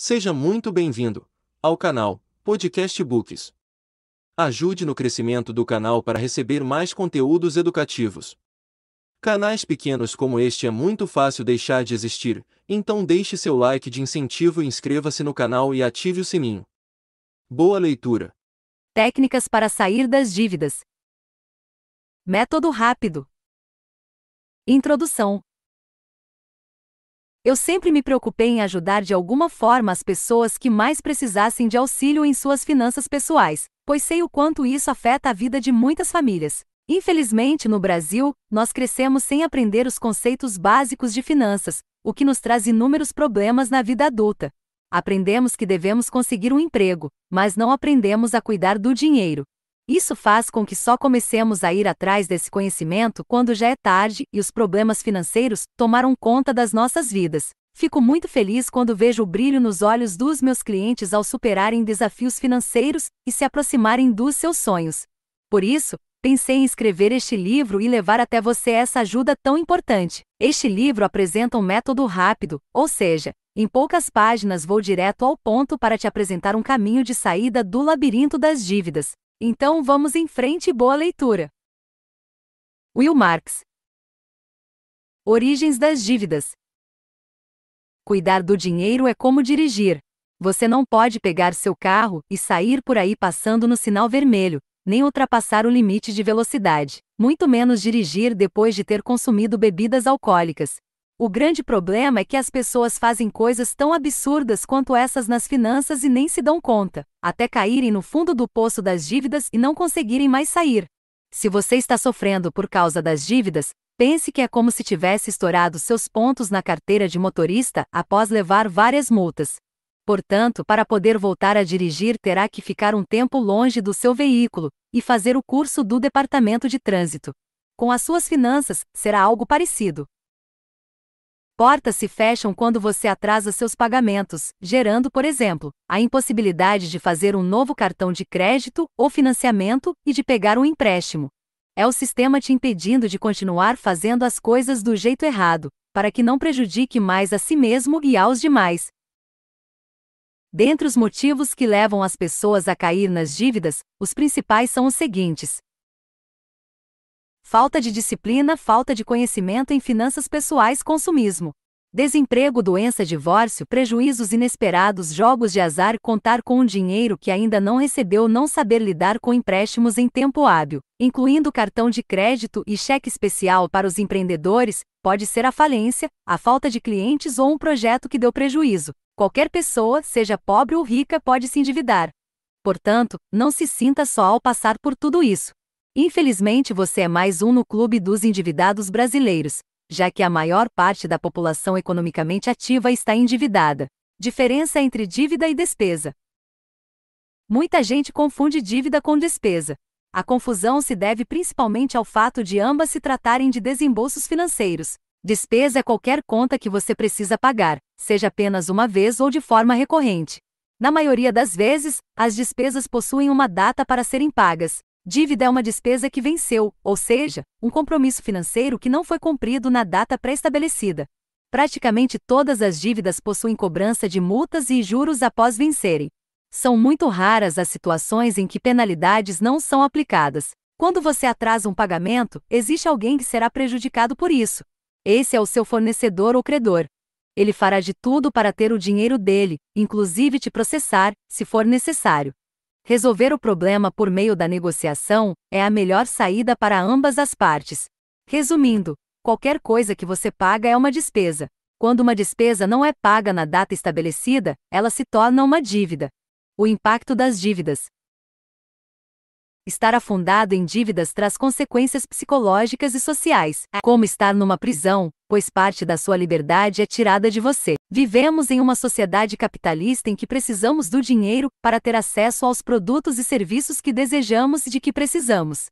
Seja muito bem-vindo ao canal Podcast Books. Ajude no crescimento do canal para receber mais conteúdos educativos. Canais pequenos como este é muito fácil deixar de existir, então deixe seu like de incentivo e inscreva-se no canal e ative o sininho. Boa leitura! Técnicas para sair das dívidas. Método rápido. Introdução: eu sempre me preocupei em ajudar de alguma forma as pessoas que mais precisassem de auxílio em suas finanças pessoais, pois sei o quanto isso afeta a vida de muitas famílias. Infelizmente, no Brasil, nós crescemos sem aprender os conceitos básicos de finanças, o que nos traz inúmeros problemas na vida adulta. Aprendemos que devemos conseguir um emprego, mas não aprendemos a cuidar do dinheiro, isso faz com que só comecemos a ir atrás desse conhecimento quando já é tarde e os problemas financeiros tomaram conta das nossas vidas. Fico muito feliz quando vejo o brilho nos olhos dos meus clientes ao superarem desafios financeiros e se aproximarem dos seus sonhos. Por isso, pensei em escrever este livro e levar até você essa ajuda tão importante. Este livro apresenta um método rápido, ou seja, em poucas páginas vou direto ao ponto para te apresentar um caminho de saída do labirinto das dívidas. Então vamos em frente e boa leitura. Will Marx Origens das dívidas Cuidar do dinheiro é como dirigir. Você não pode pegar seu carro e sair por aí passando no sinal vermelho, nem ultrapassar o limite de velocidade, muito menos dirigir depois de ter consumido bebidas alcoólicas, o grande problema é que as pessoas fazem coisas tão absurdas quanto essas nas finanças e nem se dão conta, até caírem no fundo do poço das dívidas e não conseguirem mais sair. Se você está sofrendo por causa das dívidas, pense que é como se tivesse estourado seus pontos na carteira de motorista após levar várias multas. Portanto, para poder voltar a dirigir, terá que ficar um tempo longe do seu veículo e fazer o curso do Departamento de Trânsito. Com as suas finanças, será algo parecido. Portas se fecham quando você atrasa seus pagamentos, gerando, por exemplo, a impossibilidade de fazer um novo cartão de crédito ou financiamento e de pegar um empréstimo. É o sistema te impedindo de continuar fazendo as coisas do jeito errado, para que não prejudique mais a si mesmo e aos demais. Dentre os motivos que levam as pessoas a cair nas dívidas, os principais são os seguintes: falta de disciplina, falta de conhecimento em finanças pessoais, consumismo. Desemprego, doença, divórcio, prejuízos inesperados, jogos de azar, contar com um dinheiro que ainda não recebeu, não saber lidar com empréstimos em tempo hábil, incluindo cartão de crédito e cheque especial para os empreendedores, pode ser a falência, a falta de clientes ou um projeto que deu prejuízo. Qualquer pessoa, seja pobre ou rica, pode se endividar. Portanto, não se sinta só ao passar por tudo isso. Infelizmente, você é mais um no clube dos endividados brasileiros, já que a maior parte da população economicamente ativa está endividada. Diferença entre dívida e despesa. Muita gente confunde dívida com despesa. A confusão se deve principalmente ao fato de ambas se tratarem de desembolsos financeiros. Despesa é qualquer conta que você precisa pagar, seja apenas uma vez ou de forma recorrente. Na maioria das vezes, as despesas possuem uma data para serem pagas, Dívida é uma despesa que venceu, ou seja, um compromisso financeiro que não foi cumprido na data pré-estabelecida. Praticamente todas as dívidas possuem cobrança de multas e juros após vencerem. São muito raras as situações em que penalidades não são aplicadas. Quando você atrasa um pagamento, existe alguém que será prejudicado por isso. Esse é o seu fornecedor ou credor. Ele fará de tudo para ter o dinheiro dele, inclusive te processar, se for necessário. Resolver o problema por meio da negociação é a melhor saída para ambas as partes. Resumindo, qualquer coisa que você paga é uma despesa. Quando uma despesa não é paga na data estabelecida, ela se torna uma dívida. O impacto das dívidas. Estar afundado em dívidas traz consequências psicológicas e sociais, é como estar numa prisão, pois parte da sua liberdade é tirada de você. Vivemos em uma sociedade capitalista em que precisamos do dinheiro para ter acesso aos produtos e serviços que desejamos e de que precisamos.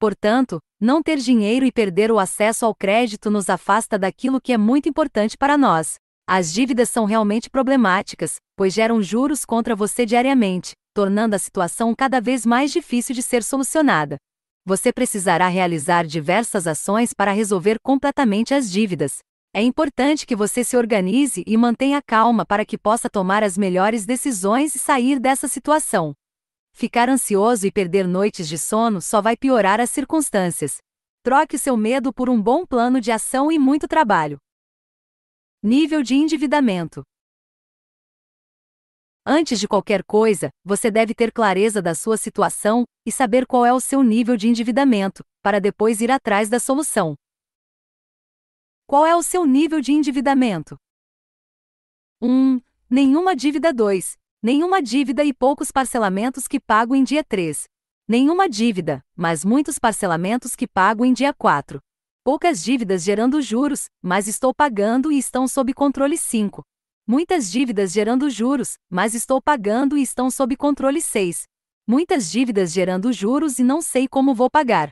Portanto, não ter dinheiro e perder o acesso ao crédito nos afasta daquilo que é muito importante para nós. As dívidas são realmente problemáticas, pois geram juros contra você diariamente, tornando a situação cada vez mais difícil de ser solucionada. Você precisará realizar diversas ações para resolver completamente as dívidas. É importante que você se organize e mantenha calma para que possa tomar as melhores decisões e sair dessa situação. Ficar ansioso e perder noites de sono só vai piorar as circunstâncias. Troque seu medo por um bom plano de ação e muito trabalho. Nível de endividamento: Antes de qualquer coisa, você deve ter clareza da sua situação e saber qual é o seu nível de endividamento, para depois ir atrás da solução. Qual é o seu nível de endividamento? 1. Um, nenhuma dívida 2. Nenhuma dívida e poucos parcelamentos que pago em dia 3. Nenhuma dívida, mas muitos parcelamentos que pago em dia 4. Poucas dívidas gerando juros, mas estou pagando e estão sob controle 5. Muitas dívidas gerando juros, mas estou pagando e estão sob controle 6. Muitas dívidas gerando juros e não sei como vou pagar.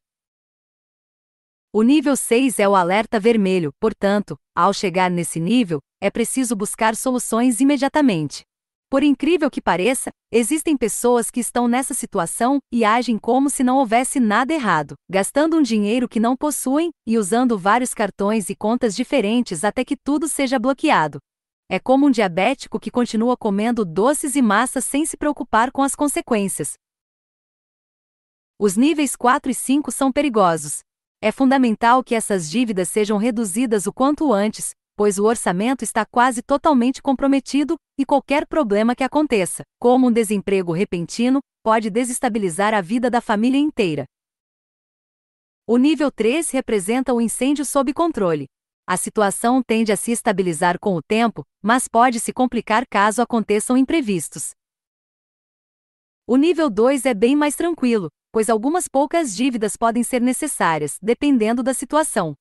O nível 6 é o alerta vermelho, portanto, ao chegar nesse nível, é preciso buscar soluções imediatamente. Por incrível que pareça, existem pessoas que estão nessa situação e agem como se não houvesse nada errado, gastando um dinheiro que não possuem e usando vários cartões e contas diferentes até que tudo seja bloqueado. É como um diabético que continua comendo doces e massas sem se preocupar com as consequências. Os níveis 4 e 5 são perigosos. É fundamental que essas dívidas sejam reduzidas o quanto antes, pois o orçamento está quase totalmente comprometido e qualquer problema que aconteça, como um desemprego repentino, pode desestabilizar a vida da família inteira. O nível 3 representa o incêndio sob controle a situação tende a se estabilizar com o tempo, mas pode se complicar caso aconteçam imprevistos. O nível 2 é bem mais tranquilo, pois algumas poucas dívidas podem ser necessárias, dependendo da situação.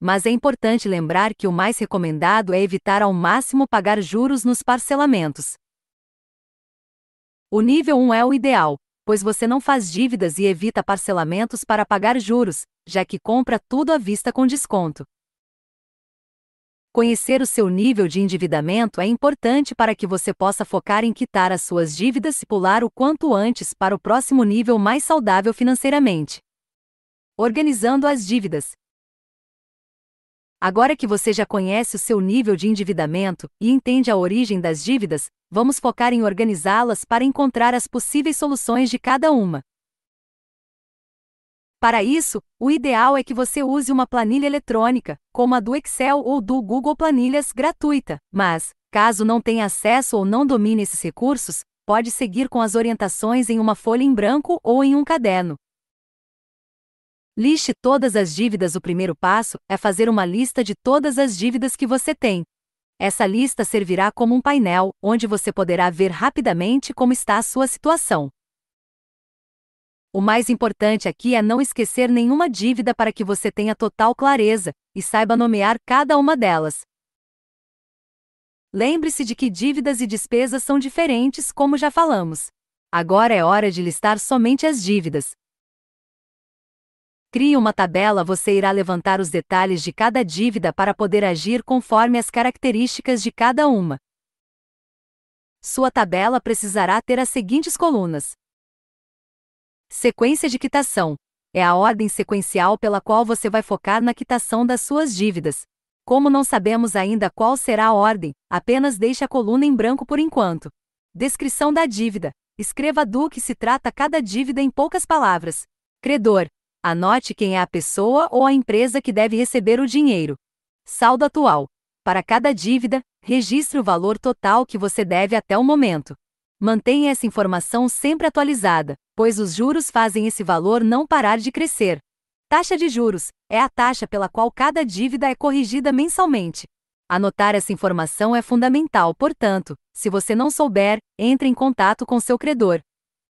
Mas é importante lembrar que o mais recomendado é evitar ao máximo pagar juros nos parcelamentos. O nível 1 é o ideal, pois você não faz dívidas e evita parcelamentos para pagar juros, já que compra tudo à vista com desconto. Conhecer o seu nível de endividamento é importante para que você possa focar em quitar as suas dívidas e pular o quanto antes para o próximo nível mais saudável financeiramente. Organizando as dívidas. Agora que você já conhece o seu nível de endividamento e entende a origem das dívidas, vamos focar em organizá-las para encontrar as possíveis soluções de cada uma. Para isso, o ideal é que você use uma planilha eletrônica, como a do Excel ou do Google Planilhas gratuita, mas, caso não tenha acesso ou não domine esses recursos, pode seguir com as orientações em uma folha em branco ou em um caderno. Liste todas as dívidas. O primeiro passo é fazer uma lista de todas as dívidas que você tem. Essa lista servirá como um painel, onde você poderá ver rapidamente como está a sua situação. O mais importante aqui é não esquecer nenhuma dívida para que você tenha total clareza e saiba nomear cada uma delas. Lembre-se de que dívidas e despesas são diferentes, como já falamos. Agora é hora de listar somente as dívidas. Crie uma tabela, você irá levantar os detalhes de cada dívida para poder agir conforme as características de cada uma. Sua tabela precisará ter as seguintes colunas: Sequência de quitação. É a ordem sequencial pela qual você vai focar na quitação das suas dívidas. Como não sabemos ainda qual será a ordem, apenas deixe a coluna em branco por enquanto. Descrição da dívida. Escreva do que se trata cada dívida em poucas palavras. Credor. Anote quem é a pessoa ou a empresa que deve receber o dinheiro. Saldo atual. Para cada dívida, registre o valor total que você deve até o momento. Mantenha essa informação sempre atualizada, pois os juros fazem esse valor não parar de crescer. Taxa de juros é a taxa pela qual cada dívida é corrigida mensalmente. Anotar essa informação é fundamental, portanto, se você não souber, entre em contato com seu credor.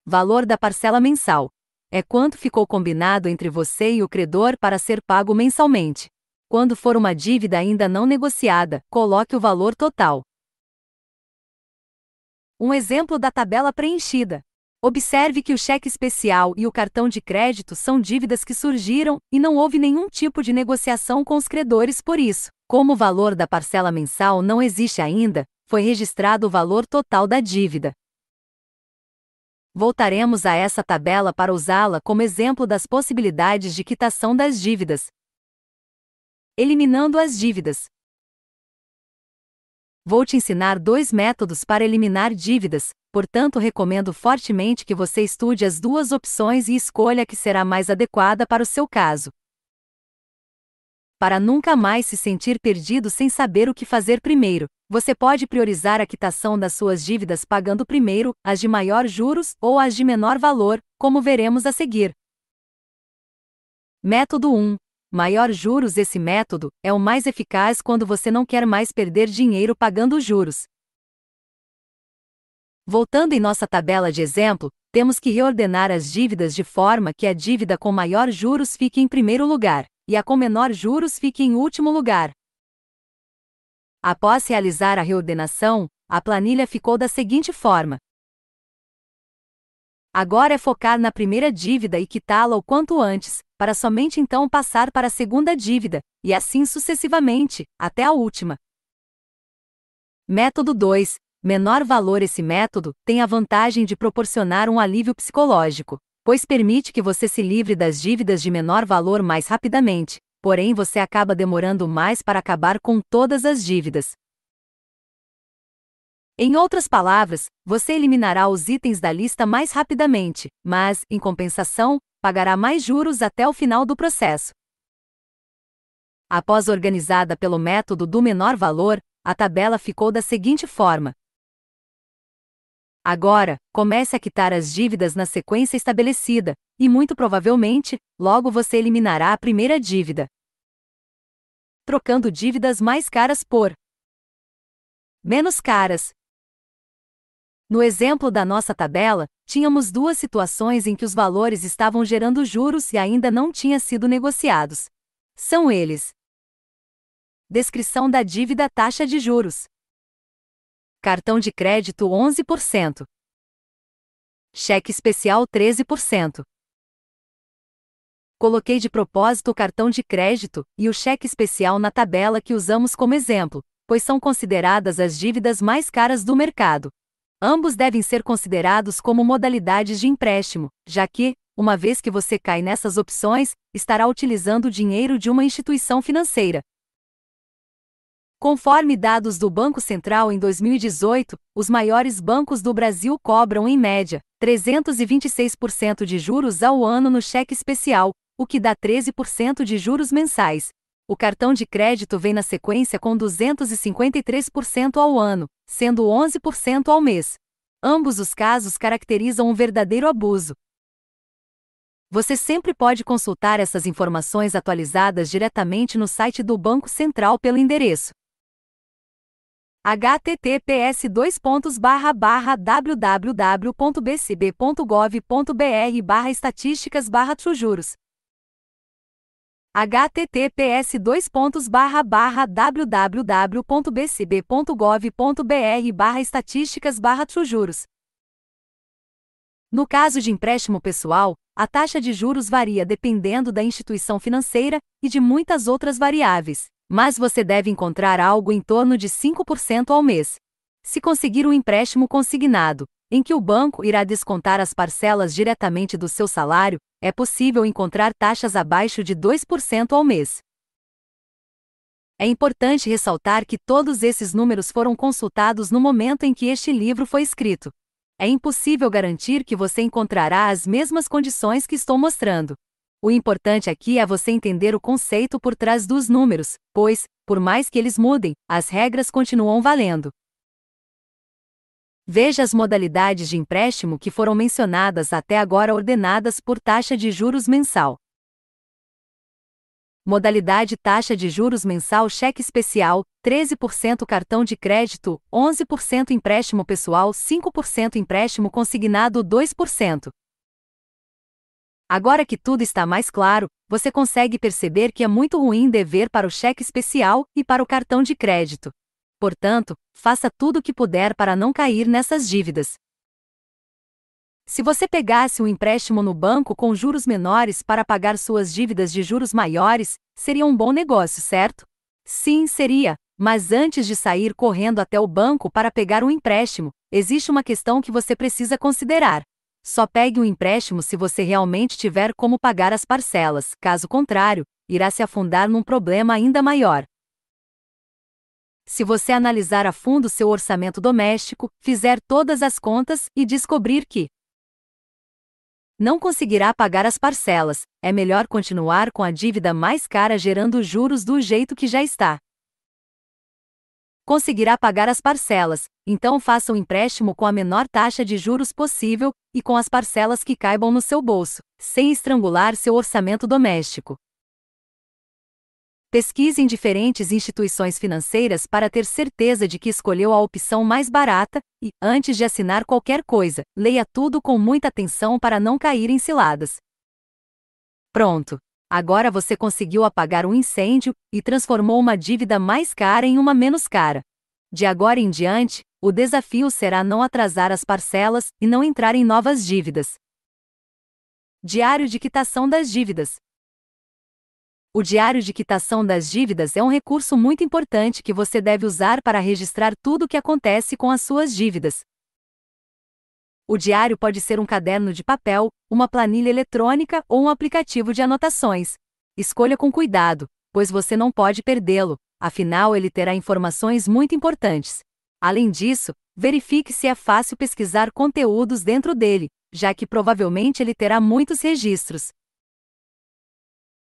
Valor da parcela mensal é quanto ficou combinado entre você e o credor para ser pago mensalmente. Quando for uma dívida ainda não negociada, coloque o valor total. Um exemplo da tabela preenchida. Observe que o cheque especial e o cartão de crédito são dívidas que surgiram e não houve nenhum tipo de negociação com os credores por isso. Como o valor da parcela mensal não existe ainda, foi registrado o valor total da dívida. Voltaremos a essa tabela para usá-la como exemplo das possibilidades de quitação das dívidas. Eliminando as dívidas, Vou te ensinar dois métodos para eliminar dívidas, portanto, recomendo fortemente que você estude as duas opções e escolha a que será mais adequada para o seu caso. Para nunca mais se sentir perdido sem saber o que fazer primeiro, você pode priorizar a quitação das suas dívidas pagando primeiro as de maior juros ou as de menor valor, como veremos a seguir. Método 1 maior juros. Esse método é o mais eficaz quando você não quer mais perder dinheiro pagando juros. Voltando em nossa tabela de exemplo, temos que reordenar as dívidas de forma que a dívida com maior juros fique em primeiro lugar e a com menor juros fique em último lugar. Após realizar a reordenação, a planilha ficou da seguinte forma: Agora é focar na primeira dívida e quitá-la o quanto antes, para somente então passar para a segunda dívida, e assim sucessivamente, até a última. Método 2. Menor valor Esse método tem a vantagem de proporcionar um alívio psicológico, pois permite que você se livre das dívidas de menor valor mais rapidamente, porém você acaba demorando mais para acabar com todas as dívidas, em outras palavras, você eliminará os itens da lista mais rapidamente, mas, em compensação, pagará mais juros até o final do processo. Após organizada pelo método do menor valor, a tabela ficou da seguinte forma: Agora, comece a quitar as dívidas na sequência estabelecida, e muito provavelmente, logo você eliminará a primeira dívida. Trocando dívidas mais caras por menos caras, no exemplo da nossa tabela, tínhamos duas situações em que os valores estavam gerando juros e ainda não tinham sido negociados. São eles: Descrição da dívida taxa de juros. Cartão de crédito 11%. Cheque especial 13%. Coloquei de propósito o cartão de crédito e o cheque especial na tabela que usamos como exemplo, pois são consideradas as dívidas mais caras do mercado. Ambos devem ser considerados como modalidades de empréstimo, já que, uma vez que você cai nessas opções, estará utilizando o dinheiro de uma instituição financeira. Conforme dados do Banco Central em 2018, os maiores bancos do Brasil cobram, em média, 326% de juros ao ano no cheque especial, o que dá 13% de juros mensais, o cartão de crédito vem na sequência com 253% ao ano, sendo 11% ao mês. Ambos os casos caracterizam um verdadeiro abuso. Você sempre pode consultar essas informações atualizadas diretamente no site do Banco Central pelo endereço https://www.bcb.gov.br/estatísticas/trujuros https www.bcb.gov.br estatísticas juros. No caso de empréstimo pessoal, a taxa de juros varia dependendo da instituição financeira e de muitas outras variáveis, mas você deve encontrar algo em torno de 5% ao mês. Se conseguir um empréstimo consignado, em que o banco irá descontar as parcelas diretamente do seu salário, é possível encontrar taxas abaixo de 2% ao mês. É importante ressaltar que todos esses números foram consultados no momento em que este livro foi escrito. É impossível garantir que você encontrará as mesmas condições que estou mostrando. O importante aqui é você entender o conceito por trás dos números, pois, por mais que eles mudem, as regras continuam valendo. Veja as modalidades de empréstimo que foram mencionadas até agora ordenadas por taxa de juros mensal. Modalidade taxa de juros mensal cheque especial, 13% cartão de crédito, 11% empréstimo pessoal, 5% empréstimo consignado, 2%. Agora que tudo está mais claro, você consegue perceber que é muito ruim dever para o cheque especial e para o cartão de crédito portanto, faça tudo o que puder para não cair nessas dívidas. Se você pegasse um empréstimo no banco com juros menores para pagar suas dívidas de juros maiores, seria um bom negócio, certo? Sim, seria, mas antes de sair correndo até o banco para pegar um empréstimo, existe uma questão que você precisa considerar. Só pegue um empréstimo se você realmente tiver como pagar as parcelas, caso contrário, irá se afundar num problema ainda maior. Se você analisar a fundo seu orçamento doméstico, fizer todas as contas e descobrir que não conseguirá pagar as parcelas, é melhor continuar com a dívida mais cara gerando juros do jeito que já está. Conseguirá pagar as parcelas, então faça um empréstimo com a menor taxa de juros possível e com as parcelas que caibam no seu bolso, sem estrangular seu orçamento doméstico. Pesquise em diferentes instituições financeiras para ter certeza de que escolheu a opção mais barata e, antes de assinar qualquer coisa, leia tudo com muita atenção para não cair em ciladas. Pronto! Agora você conseguiu apagar um incêndio e transformou uma dívida mais cara em uma menos cara. De agora em diante, o desafio será não atrasar as parcelas e não entrar em novas dívidas. Diário de quitação das dívidas. O diário de quitação das dívidas é um recurso muito importante que você deve usar para registrar tudo o que acontece com as suas dívidas. O diário pode ser um caderno de papel, uma planilha eletrônica ou um aplicativo de anotações. Escolha com cuidado, pois você não pode perdê-lo, afinal, ele terá informações muito importantes. Além disso, verifique se é fácil pesquisar conteúdos dentro dele, já que provavelmente ele terá muitos registros.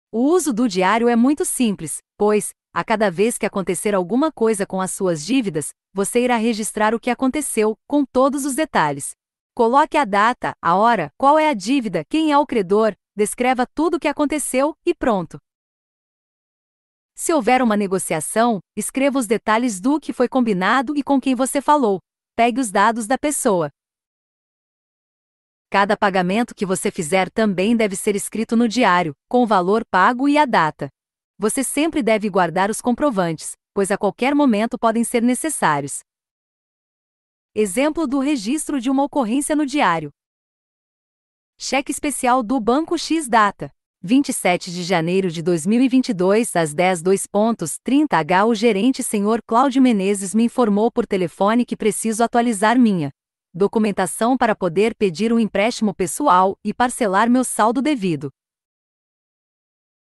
O uso do diário é muito simples, pois, a cada vez que acontecer alguma coisa com as suas dívidas, você irá registrar o que aconteceu, com todos os detalhes. Coloque a data, a hora, qual é a dívida, quem é o credor, descreva tudo o que aconteceu e pronto. Se houver uma negociação, escreva os detalhes do que foi combinado e com quem você falou. Pegue os dados da pessoa. Cada pagamento que você fizer também deve ser escrito no diário, com o valor pago e a data. Você sempre deve guardar os comprovantes, pois a qualquer momento podem ser necessários. Exemplo do registro de uma ocorrência no diário. Cheque especial do Banco X data 27 de janeiro de 2022 às 1030 h o gerente senhor Cláudio Menezes me informou por telefone que preciso atualizar minha documentação para poder pedir um empréstimo pessoal e parcelar meu saldo devido.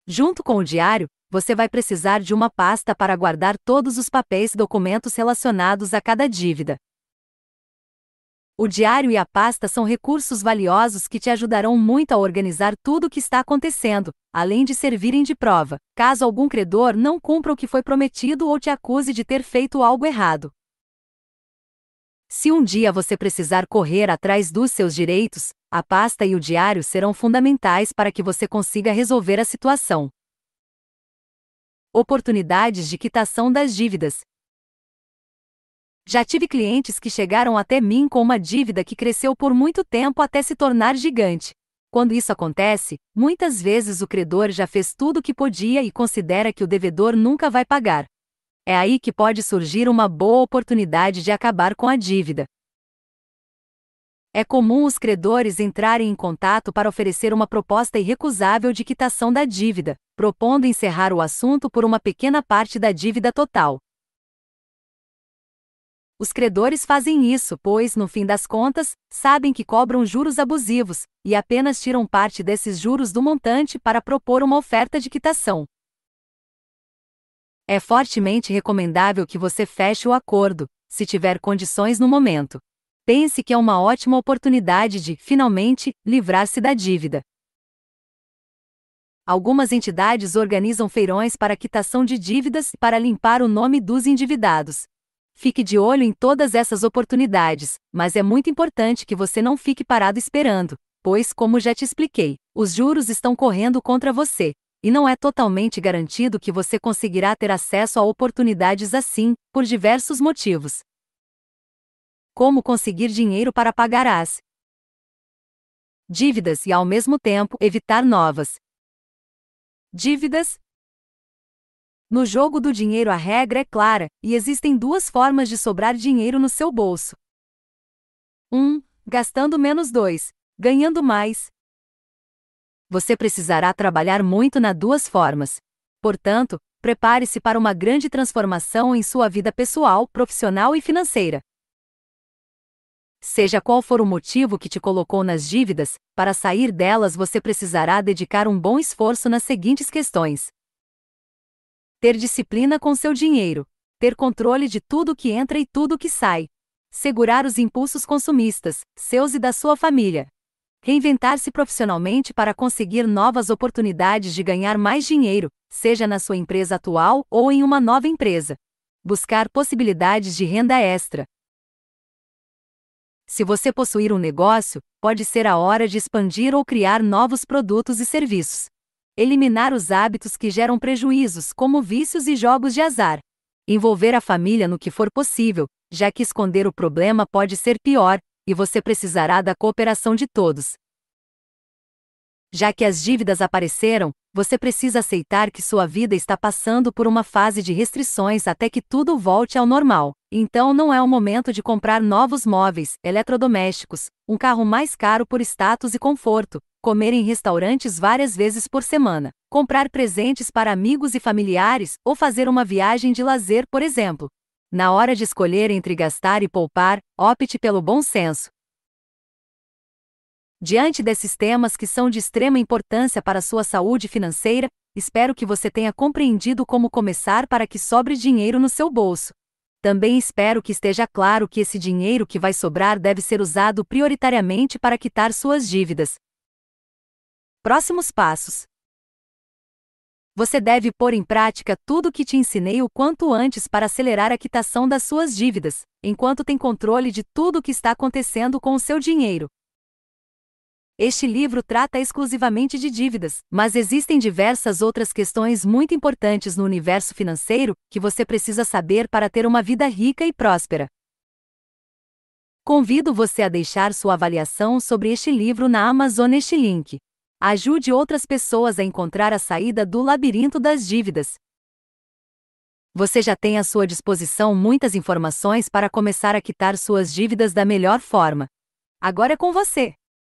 Junto com o diário, você vai precisar de uma pasta para guardar todos os papéis e documentos relacionados a cada dívida. O diário e a pasta são recursos valiosos que te ajudarão muito a organizar tudo o que está acontecendo, além de servirem de prova, caso algum credor não cumpra o que foi prometido ou te acuse de ter feito algo errado. Se um dia você precisar correr atrás dos seus direitos, a pasta e o diário serão fundamentais para que você consiga resolver a situação. Oportunidades de quitação das dívidas. Já tive clientes que chegaram até mim com uma dívida que cresceu por muito tempo até se tornar gigante. Quando isso acontece, muitas vezes o credor já fez tudo o que podia e considera que o devedor nunca vai pagar. É aí que pode surgir uma boa oportunidade de acabar com a dívida. É comum os credores entrarem em contato para oferecer uma proposta irrecusável de quitação da dívida, propondo encerrar o assunto por uma pequena parte da dívida total. Os credores fazem isso, pois, no fim das contas, sabem que cobram juros abusivos, e apenas tiram parte desses juros do montante para propor uma oferta de quitação. É fortemente recomendável que você feche o acordo, se tiver condições no momento. Pense que é uma ótima oportunidade de, finalmente, livrar-se da dívida. Algumas entidades organizam feirões para quitação de dívidas para limpar o nome dos endividados. Fique de olho em todas essas oportunidades, mas é muito importante que você não fique parado esperando, pois, como já te expliquei, os juros estão correndo contra você e não é totalmente garantido que você conseguirá ter acesso a oportunidades assim, por diversos motivos. Como conseguir dinheiro para pagar as dívidas e, ao mesmo tempo, evitar novas dívidas? No jogo do dinheiro, a regra é clara e existem duas formas de sobrar dinheiro no seu bolso: 1. Um, gastando menos 2. Ganhando mais você precisará trabalhar muito nas duas formas. Portanto, prepare-se para uma grande transformação em sua vida pessoal, profissional e financeira. Seja qual for o motivo que te colocou nas dívidas, para sair delas você precisará dedicar um bom esforço nas seguintes questões: ter disciplina com seu dinheiro, ter controle de tudo que entra e tudo que sai, segurar os impulsos consumistas, seus e da sua família, reinventar-se profissionalmente para conseguir novas oportunidades de ganhar mais dinheiro, seja na sua empresa atual ou em uma nova empresa. Buscar possibilidades de renda extra. Se você possuir um negócio, pode ser a hora de expandir ou criar novos produtos e serviços. Eliminar os hábitos que geram prejuízos, como vícios e jogos de azar. Envolver a família no que for possível, já que esconder o problema pode ser pior, e você precisará da cooperação de todos. Já que as dívidas apareceram, você precisa aceitar que sua vida está passando por uma fase de restrições até que tudo volte ao normal. Então não é o momento de comprar novos móveis, eletrodomésticos, um carro mais caro por status e conforto, comer em restaurantes várias vezes por semana, comprar presentes para amigos e familiares ou fazer uma viagem de lazer, por exemplo na hora de escolher entre gastar e poupar, opte pelo bom senso. Diante desses temas que são de extrema importância para sua saúde financeira, espero que você tenha compreendido como começar para que sobre dinheiro no seu bolso. Também espero que esteja claro que esse dinheiro que vai sobrar deve ser usado prioritariamente para quitar suas dívidas. Próximos passos: você deve pôr em prática tudo o que te ensinei o quanto antes para acelerar a quitação das suas dívidas, enquanto tem controle de tudo o que está acontecendo com o seu dinheiro. Este livro trata exclusivamente de dívidas, mas existem diversas outras questões muito importantes no universo financeiro que você precisa saber para ter uma vida rica e próspera. Convido você a deixar sua avaliação sobre este livro na Amazon neste link. Ajude outras pessoas a encontrar a saída do labirinto das dívidas. Você já tem à sua disposição muitas informações para começar a quitar suas dívidas da melhor forma. Agora é com você!